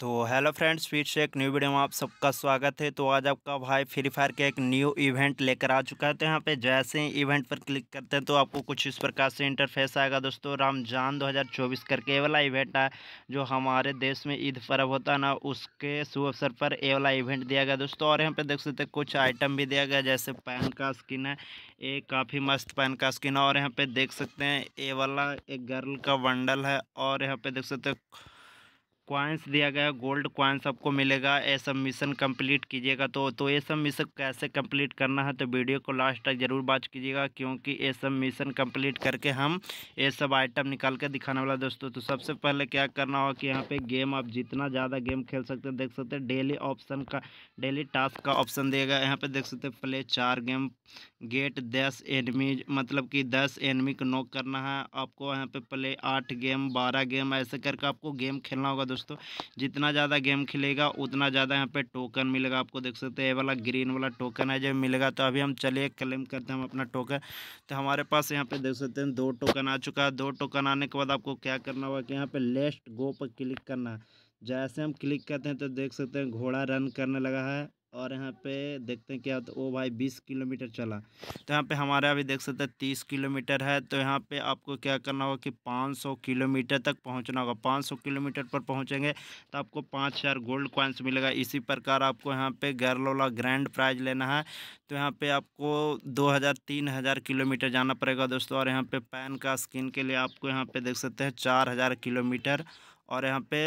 तो hello friends फिर से एक न्यू वीडियो में आप सबका स्वागत है तो आज आपका भाई फ्री फायर के एक न्यू इवेंट लेकर आ चुका है तो यहाँ पे जैसे ही इवेंट पर क्लिक करते हैं तो आपको कुछ इस प्रकार से इंटरफेस आएगा दोस्तों रमजान 2024 करके ये वाला इवेंट है जो हमारे देश में ईद पर्व होता है ना उसके शुभ अवसर पर ये वाला इवेंट दिया गया दोस्तों और यहाँ पर देख सकते कुछ आइटम भी दिया गया जैसे पैन का स्किन है ये काफ़ी मस्त पैन का स्किन है और यहाँ पर देख सकते हैं ये वाला एक गर्ल का बंडल है और यहाँ पर देख सकते क्वाइंस दिया गया गोल्ड क्वाइंस आपको मिलेगा ये सब मिशन कंप्लीट कीजिएगा तो तो ये सब मिशन कैसे कंप्लीट करना है तो वीडियो को लास्ट तक ज़रूर बात कीजिएगा क्योंकि ये सब मिशन कंप्लीट करके हम ये सब आइटम निकाल के दिखाने वाला दोस्तों तो सबसे पहले क्या करना होगा कि यहाँ पे गेम आप जितना ज़्यादा गेम खेल सकते हैं देख सकते हैं डेली ऑप्शन का डेली टास्क का ऑप्शन देगा यहाँ पर देख सकते हैं प्ले चार गेम गेट दस एनमी मतलब कि दस एनमी को नोक करना है आपको यहाँ पर प्ले आठ गेम बारह गेम ऐसे करके आपको गेम खेलना होगा दोस्तों जितना ज़्यादा गेम खेलेगा उतना ज़्यादा यहाँ पे टोकन मिलेगा आपको देख सकते हैं ये वाला ग्रीन वाला टोकन है जब मिलेगा तो अभी हम चलिए क्लेम करते हैं हम अपना टोकन तो हमारे पास यहाँ पे देख सकते हैं दो टोकन आ चुका है दो टोकन आने के बाद आपको क्या करना होगा कि यहाँ पर लेस्ट गो पर क्लिक करना है जैसे हम क्लिक करते हैं तो देख सकते हैं घोड़ा रन करने लगा है और यहाँ पे देखते हैं क्या तो ओ भाई बीस किलोमीटर चला तो यहाँ पे हमारे अभी देख सकते हैं तीस किलोमीटर है तो यहाँ पे आपको क्या करना होगा कि पाँच सौ किलोमीटर तक पहुँचना होगा पाँच सौ किलोमीटर पर पहुँचेंगे तो आपको पाँच हज़ार गोल्ड कॉइन्स मिलेगा इसी प्रकार आपको यहाँ पे गैरलोला ग्रैंड प्राइज लेना है तो यहाँ पर आपको दो हज़ार तीन हज़ार किलोमीटर जाना पड़ेगा दोस्तों और यहाँ पर पैन का स्किन के लिए आपको यहाँ पे देख सकते हैं चार हज़ार किलोमीटर और यहाँ पे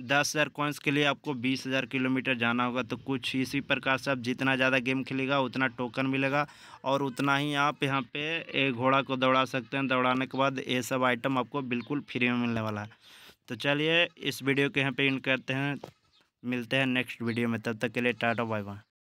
दस हज़ार कॉइन्स के लिए आपको बीस हज़ार किलोमीटर जाना होगा तो कुछ इसी प्रकार से आप जितना ज़्यादा गेम खेलेगा उतना टोकन मिलेगा और उतना ही आप यहाँ पे एक घोड़ा को दौड़ा सकते हैं दौड़ाने के बाद ये सब आइटम आपको बिल्कुल फ्री में मिलने वाला है तो चलिए इस वीडियो के यहाँ पे इन करते हैं मिलते हैं नेक्स्ट वीडियो में तब तक के लिए टाटा बाय बाय